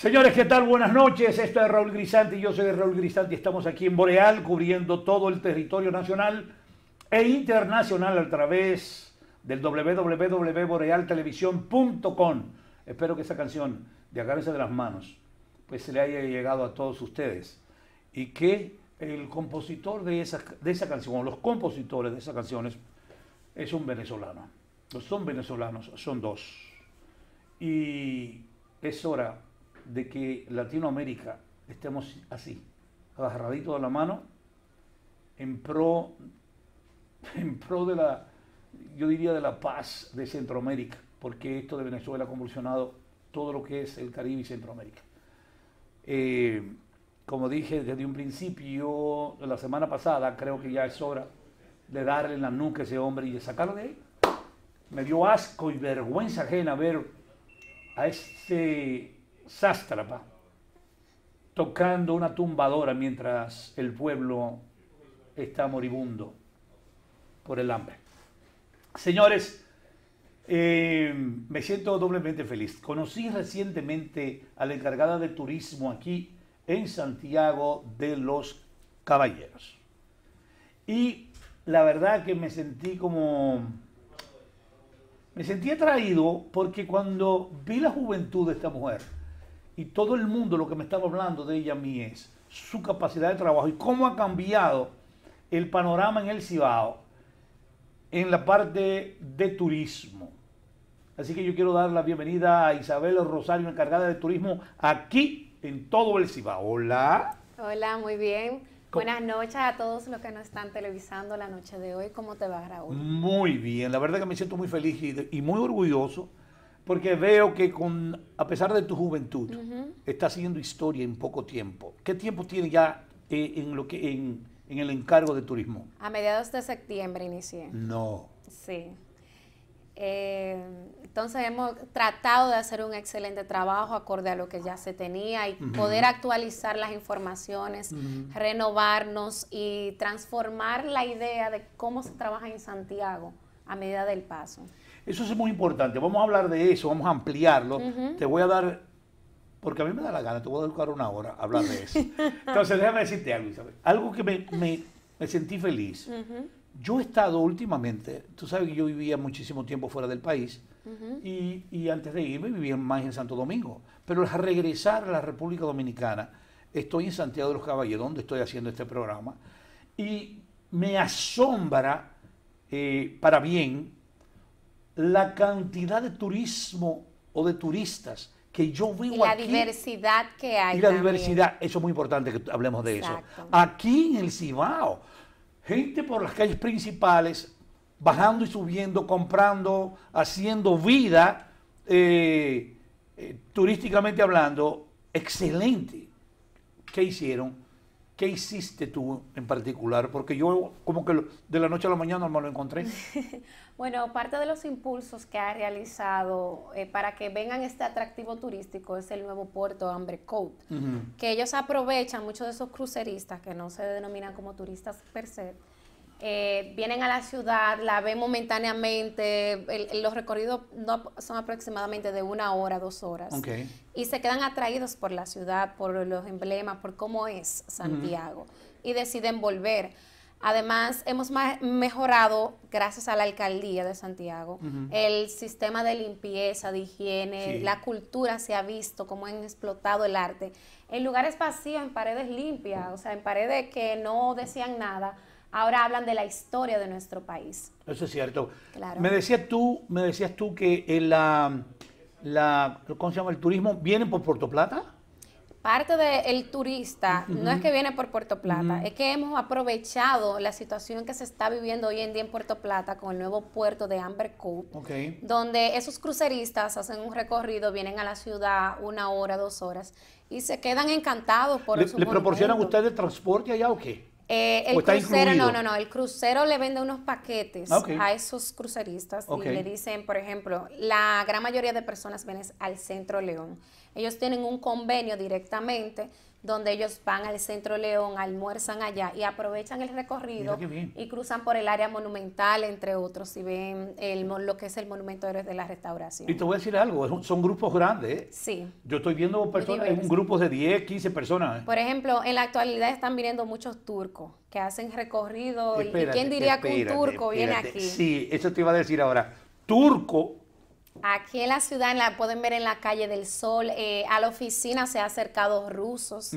Señores, ¿qué tal? Buenas noches. Esto es Raúl Grisanti. Yo soy Raúl Grisanti. Estamos aquí en Boreal cubriendo todo el territorio nacional e internacional a través del www.borealtelevisión.com. Espero que esa canción de cabeza de las Manos pues se le haya llegado a todos ustedes y que el compositor de esa, de esa canción, o los compositores de esas canciones, es un venezolano. No son venezolanos, son dos. Y es hora de que Latinoamérica estemos así, agarraditos de la mano, en pro, en pro de la, yo diría, de la paz de Centroamérica, porque esto de Venezuela ha convulsionado todo lo que es el Caribe y Centroamérica. Eh, como dije desde un principio, la semana pasada, creo que ya es hora de darle en la nuca a ese hombre y de sacarlo de ahí. Me dio asco y vergüenza ajena ver a este sástrapa, tocando una tumbadora mientras el pueblo está moribundo por el hambre. Señores, eh, me siento doblemente feliz. Conocí recientemente a la encargada de turismo aquí en Santiago de los Caballeros. Y la verdad que me sentí como... Me sentí atraído porque cuando vi la juventud de esta mujer, y todo el mundo lo que me estaba hablando de ella a mí es su capacidad de trabajo y cómo ha cambiado el panorama en el Cibao en la parte de turismo. Así que yo quiero dar la bienvenida a Isabel Rosario, encargada de turismo aquí en todo el Cibao. Hola. Hola, muy bien. Buenas noches a todos los que nos están televisando la noche de hoy. ¿Cómo te va, Raúl? Muy bien. La verdad que me siento muy feliz y muy orgulloso porque veo que con, a pesar de tu juventud, está estás haciendo historia en poco tiempo. ¿Qué tiempo tiene ya eh, en lo que en, el encargo de turismo? A mediados de septiembre inicié. No. Sí. Eh, entonces hemos tratado de hacer un excelente trabajo acorde a lo que ya se tenía y poder actualizar las informaciones, renovarnos y transformar la idea de cómo se trabaja en Santiago a medida del paso. Eso es muy importante. Vamos a hablar de eso, vamos a ampliarlo. Te voy a dar, porque a mí me da la gana, te voy a educar una hora a hablar de eso. Entonces, déjame decirte algo, Isabel. Algo que me, me, sentí feliz. Yo he estado últimamente, tú sabes que yo vivía muchísimo tiempo fuera del país y, antes de irme vivía más en Santo Domingo. Pero al regresar a la República Dominicana, estoy en Santiago de los Caballeros, donde estoy haciendo este programa, y me asombra eh, para bien la cantidad de turismo o de turistas que yo veo y la diversidad que hay. Y la diversidad, eso es muy importante que hablemos de eso. Aquí en el Cibao, gente por las calles principales, bajando y subiendo, comprando, haciendo vida, eh, eh, turísticamente hablando, excelente. ¿Qué hicieron? ¿Qué hiciste tú en particular? Porque yo como que de la noche a la mañana me lo encontré. bueno, parte de los impulsos que ha realizado eh, para que vengan este atractivo turístico es el nuevo puerto Amber que ellos aprovechan muchos de esos cruceristas que no se denominan como turistas per se, eh, vienen a la ciudad, la ven momentáneamente, los recorridos son aproximadamente de una hora, dos horas, y se quedan atraídos por la ciudad, por los emblemas, por cómo es Santiago, y deciden volver. Además, hemos mejorado, gracias a la alcaldía de Santiago, el sistema de limpieza, de higiene, la cultura se ha visto, cómo han explotado el arte. En lugares vacíos, en paredes limpias, o sea, en paredes que no decían nada, ahora hablan de la historia de nuestro país. Eso es cierto. Me decías tú, me decías tú que el, la, ¿cómo llama? el turismo viene por Puerto Plata. Parte del turista no es que viene por Puerto Plata, es que hemos aprovechado la situación que se está viviendo hoy en día en Puerto Plata con el nuevo puerto de Amber Cove, donde esos cruceristas hacen un recorrido, vienen a la ciudad una hora, dos horas y se quedan encantados por ¿Le, ¿le proporcionan ustedes transporte allá o qué? Eh, el crucero, no, no, no. El crucero le vende unos paquetes ah, a esos cruceristas y le dicen, por ejemplo, la gran mayoría de personas vienen al Centro León. Ellos tienen un convenio directamente donde ellos van al Centro León, almuerzan allá y aprovechan el recorrido y cruzan por el área monumental, entre otros, y ven el, lo que es el Monumento de la Restauración. Y te voy a decir algo, son grupos grandes. ¿eh? Sí. Yo estoy viendo personas, grupos de 10, 15 personas. ¿eh? Por ejemplo, en la actualidad están viniendo muchos turcos que hacen recorrido. ¿Y quién diría que un turco viene aquí? Sí, eso te iba a decir ahora. Turco Aquí en la ciudad la pueden ver en la calle del Sol. Eh, a la oficina se han acercado rusos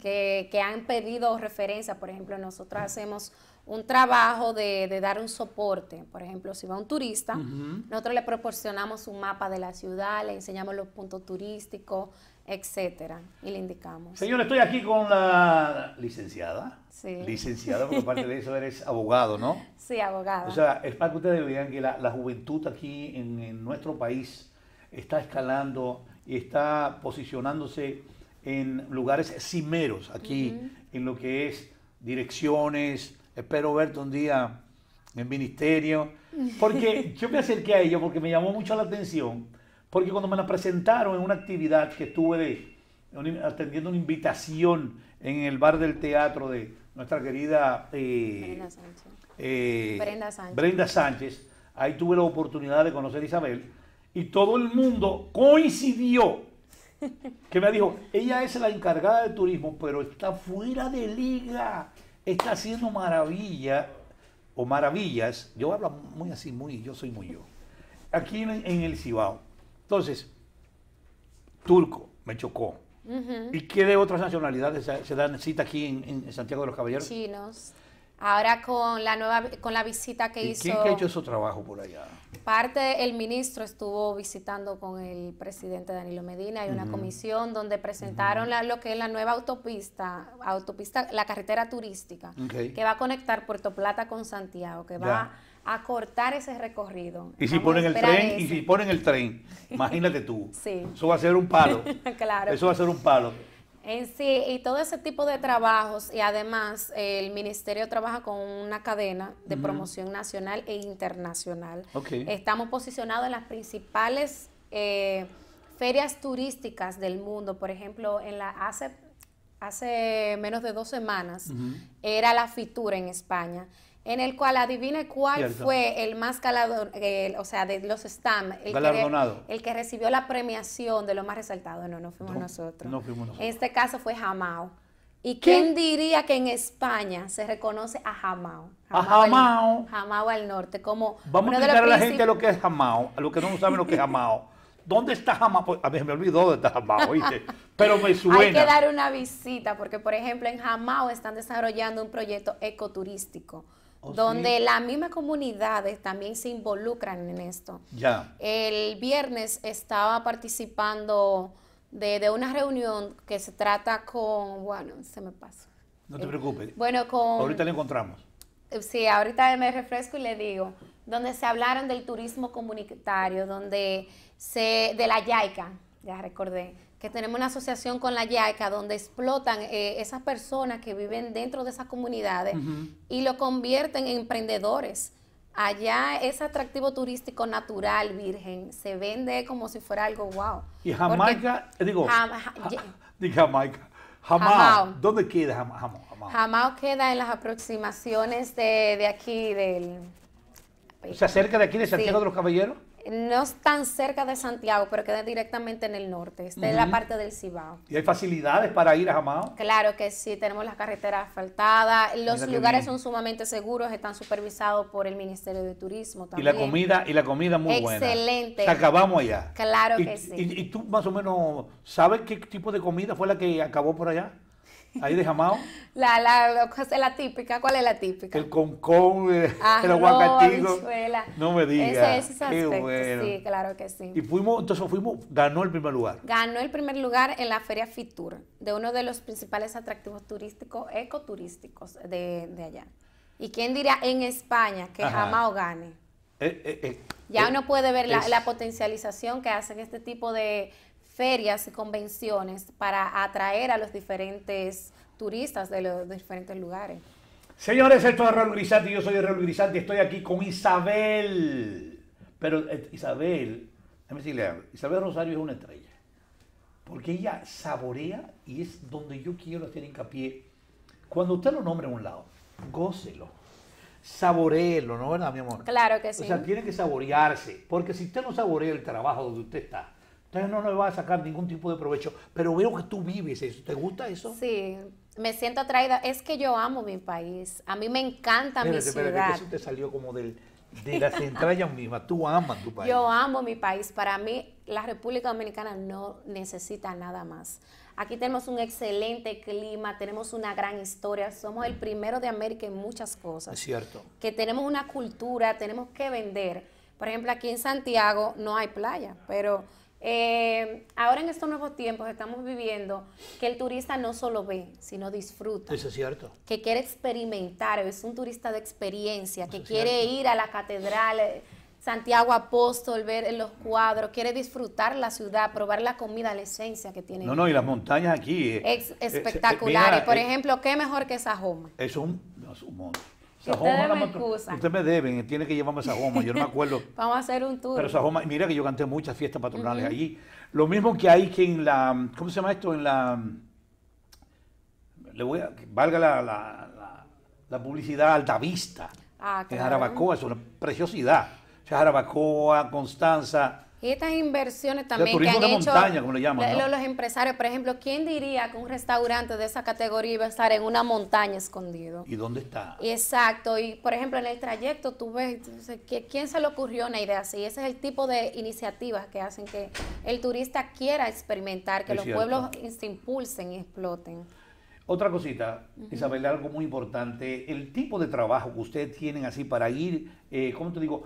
que, que, han pedido referencia. Por ejemplo, nosotros hacemos un trabajo de, dar un soporte. Por ejemplo, si va un turista, nosotros le proporcionamos un mapa de la ciudad, le enseñamos los puntos turísticos, etcétera, y le indicamos. Señor, estoy aquí con la licenciada. Sí. Licenciada, porque parte de eso eres abogado, ¿no? Sí, abogado. O sea, es para que ustedes vean que la, juventud aquí en, nuestro país está escalando y está posicionándose en lugares cimeros aquí, en lo que es direcciones, Espero verte un día en ministerio. Porque yo me acerqué a ella porque me llamó mucho la atención. Porque cuando me la presentaron en una actividad que estuve atendiendo una invitación en el bar del teatro de nuestra querida eh, Brenda, Sánchez. Eh, Brenda, Sánchez. Brenda Sánchez, ahí tuve la oportunidad de conocer a Isabel y todo el mundo coincidió que me dijo, ella es la encargada de turismo, pero está fuera de liga está haciendo maravilla o maravillas. Yo hablo muy así, muy, yo soy muy yo. Aquí en, el Cibao. Entonces, turco me chocó. ¿Y qué de otras nacionalidades se, dan cita aquí en Santiago de los Caballeros? Chinos. Ahora con la nueva con la visita que ¿Y hizo. ¿Quién que ha hecho su trabajo por allá? Parte el ministro estuvo visitando con el presidente Danilo Medina hay una comisión donde presentaron la, lo que es la nueva autopista, autopista, la carretera turística que va a conectar Puerto Plata con Santiago, que va a cortar ese recorrido. Y si ponen el tren, y si ponen el tren, imagínate tú. Eso va a ser un palo. claro. Eso va a ser un palo. En sí, y todo ese tipo de trabajos, y además el ministerio trabaja con una cadena de promoción nacional e internacional. Estamos posicionados en las principales eh, ferias turísticas del mundo, por ejemplo, en la hace, hace menos de dos semanas era la Fitura en España en el cual adivine cuál fue el más galardonado, o sea, de los STAM, el, Que, el que recibió la premiación de lo más resaltado. No, no fuimos nosotros. No fuimos nosotros. En este caso fue Jamao. ¿Y quién diría que en España se reconoce a Jamao? a Jamao. Al, Jamao al norte, como. Vamos a explicar a la gente lo que es Jamao, a los que no saben lo que es Jamao. ¿Dónde está Jamao? Pues, a mí me olvidó dónde está Jamao, ¿viste? Pero me suena. Hay que dar una visita, porque, por ejemplo, en Jamao están desarrollando un proyecto ecoturístico Oh, donde las mismas comunidades también se involucran en esto. Ya. El viernes estaba participando de, una reunión que se trata con, bueno, se me pasó. No te preocupes. Eh, bueno, con... Ahorita la encontramos. Eh, sí, ahorita me refresco y le digo, donde se hablaron del turismo comunitario, donde se, de la YAICA, ya recordé, tenemos una asociación con la YAICA donde explotan eh, esas personas que viven dentro de esas comunidades y lo convierten en emprendedores. Allá ese atractivo turístico natural, virgen, se vende como si fuera algo wow. Y Jamaica, digo, Jamaica, ¿dónde queda jamás Jamao? queda en las aproximaciones de, aquí, del... ¿Se acerca de aquí, de Santiago de los Caballeros no es tan cerca de Santiago, pero queda directamente en el norte, está en la parte del Cibao. ¿Y hay facilidades para ir a Jamao? Claro que sí, tenemos las carreteras asfaltadas, los lugares son sumamente seguros, están supervisados por el Ministerio de Turismo también. Y la comida, y la comida muy buena. Excelente. Acabamos allá. Claro que sí. y, tú más o menos sabes qué tipo de comida fue la que acabó por allá? ¿Ahí de jamao? La, la, la, típica, ¿cuál es la típica? El concón, eh, ah, el aguacatigo. No me digas. Ese, ese aspecto, sí, claro que sí. Y fuimos, entonces fuimos, ganó el primer lugar. Ganó el primer lugar en la Feria Fitur, de uno de los principales atractivos turísticos, ecoturísticos de, allá. ¿Y quién diría en España que jamao gane? Eh, eh, ya uno puede ver la, potencialización que hacen este tipo de, ferias y convenciones para atraer a los diferentes turistas de los diferentes lugares. Señores, esto es Raúl Grisanti, yo soy Raúl Grisanti, estoy aquí con Isabel. Pero eh, Isabel, déjame decirle algo, Isabel Rosario es una estrella, porque ella saborea y es donde yo quiero hacer hincapié. Cuando usted lo nombre a un lado, gócelo, saboreelo, ¿no verdad, mi amor? Claro que sí. O sea, tiene que saborearse, porque si usted no saborea el trabajo donde usted está, no le va a sacar ningún tipo de provecho. Pero veo que tú vives eso. ¿Te gusta eso? Sí, me siento atraída. Es que yo amo mi país. A mí me encanta mi ciudad. Pero eso te salió como del, de las entrañas mismas. Tú amas tu país. Yo amo mi país. Para mí, la República Dominicana no necesita nada más. Aquí tenemos un excelente clima, tenemos una gran historia, somos el primero de América en muchas cosas. Es cierto. Que tenemos una cultura, tenemos que vender. Por ejemplo, aquí en Santiago no hay playa, pero eh, ahora en estos nuevos tiempos estamos viviendo que el turista no solo ve, sino disfruta. Eso es cierto. Que quiere experimentar, es un turista de experiencia, que quiere ir a la catedral eh, Santiago Apóstol, ver los cuadros, quiere disfrutar la ciudad, probar la comida, la esencia que tiene. No, no, y las montañas aquí. Eh, es espectaculares. Por ejemplo, ¿qué mejor que esa Es un, es Ustedes me, excusan. Usted me deben, eh, tiene que llevarme a Sajoma, yo no me acuerdo. Vamos a hacer un tour. Pero Sajoma, mira que yo canté muchas fiestas patronales allí. Lo mismo que hay que en la, ¿cómo se llama esto? En la, le voy a, valga la, la, publicidad altavista. Ah, claro. En Jarabacoa, es una preciosidad. O sea, Jarabacoa, Constanza, y estas inversiones también que han hecho le llaman, los, empresarios, por ejemplo, ¿quién diría que un restaurante de esa categoría iba a estar en una montaña escondido? ¿Y dónde está? Exacto, y por ejemplo, en el trayecto tú ves, ¿quién se le ocurrió una idea así? Ese es el tipo de iniciativas que hacen que el turista quiera experimentar, que los pueblos se impulsen y exploten. Otra cosita, Isabel, algo muy importante, el tipo de trabajo que ustedes tienen así para ir, eh, ¿cómo te digo?,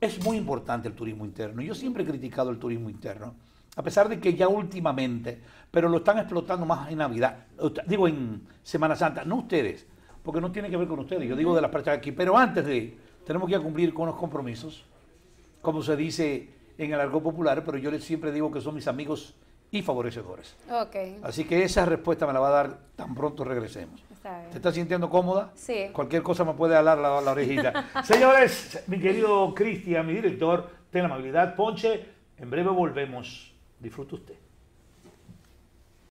es muy importante el turismo interno. Yo siempre he criticado el turismo interno, a pesar de que ya últimamente, pero lo están explotando más en Navidad, digo en Semana Santa, no ustedes, porque no tiene que ver con ustedes, yo digo de las personas aquí, pero antes de, tenemos que cumplir con los compromisos, como se dice en el argot popular, pero yo les siempre digo que son mis amigos y favorecedores. Así que esa respuesta me la va a dar tan pronto regresemos. ¿Te estás sintiendo cómoda? Sí. Cualquier cosa me puede alar la, la orejita. Señores, mi querido Cristian, mi director, ten la amabilidad. Ponche, en breve volvemos. Disfruta usted.